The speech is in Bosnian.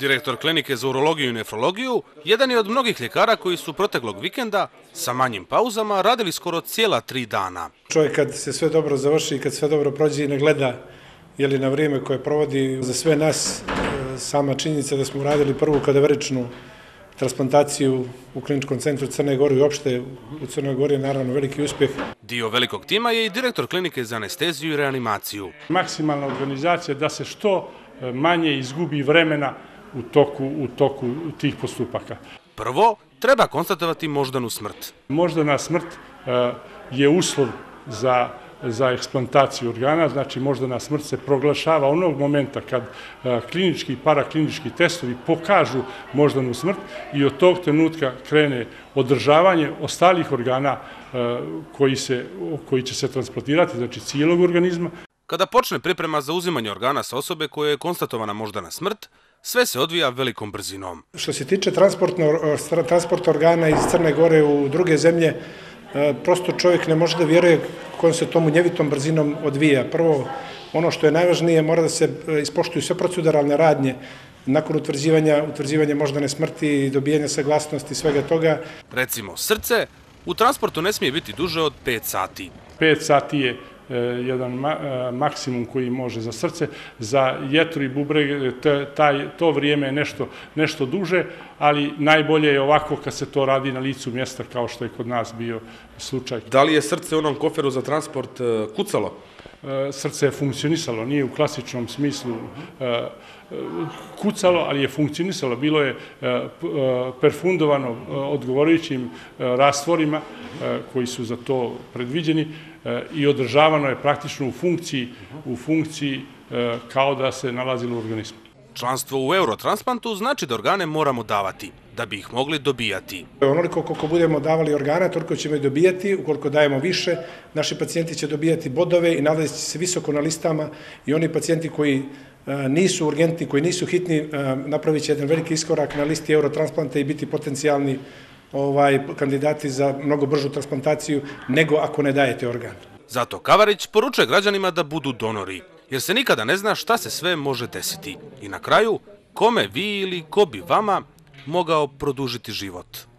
direktor klinike za urologiju i nefrologiju, jedan je od mnogih ljekara koji su proteklog vikenda sa manjim pauzama radili skoro cijela tri dana. Čovjek kad se sve dobro završi i kad sve dobro prođe i ne gleda je li na vrijeme koje provodi za sve nas e, sama činjenica da smo radili prvu kadaveričnu transplantaciju u kliničkom centru Crne Gore i opšte u Crnoj Gori je naravno veliki uspjeh. Dio velikog tima je i direktor klinike za anesteziju i reanimaciju. Maksimalna organizacija da se što e, manje izgubi vremena u toku, u toku tih postupaka. Prvo, treba konstatovati moždanu smrt. Moždana smrt e, je uslov za za eksplantaciju organa, znači možda na smrt se proglašava onog momenta kad e, klinički i paraklinički testovi pokažu moždanu smrt i od tog trenutka krene održavanje ostalih organa e, koji, se, koji će se transportirati, znači cijelog organizma. Kada počne priprema za uzimanje organa sa osobe koje je konstatovana moždana smrt, sve se odvija velikom brzinom. Što se tiče transporta organa iz Crne Gore u druge zemlje, e, prosto čovjek ne može da vjeruje kojom se tomu njevitom brzinom odvija. Prvo, ono što je najvažnije, mora da se e, ispoštuju sve proceduralne radnje nakon utvrzivanja, utvrzivanja moždane smrti i dobijanja saglasnosti svega toga. Recimo, srce u transportu ne smije biti duže od 5 sati. 5 sati je E, jedan e, maksimum koji može za srce, za jetru i bubreg to vrijeme je nešto duže, ali najbolje je ovako kad se to radi na licu mjesta kao što je kod nas bio slučaj. Da li je srce u onom koferu za transport e, kucalo? E, srce je funkcionisalo, nije u klasičnom smislu e, kucalo, ali je funkcionisalo. Bilo je perfundovano odgovorujućim rastvorima koji su za to predviđeni i održavano je praktično u funkciji kao da se nalazilo u organizmu. Članstvo u Eurotransplantu znači da organe moramo davati, da bi ih mogli dobijati. Onoliko koliko budemo davali organa, toliko ćemo i dobijati. Ukoliko dajemo više, naši pacijenti će dobijati bodove i nalaziti se visoko na listama i oni pacijenti koji e, nisu urgentni, koji nisu hitni, e, napravit će jedan veliki iskorak na listi Eurotransplanta i biti potencijalni ovaj, kandidati za mnogo bržu transplantaciju nego ako ne dajete organ. Zato Kavarić poručuje građanima da budu donori jer se nikada ne zna šta se sve može desiti i na kraju kome vi ili ko bi vama mogao produžiti život.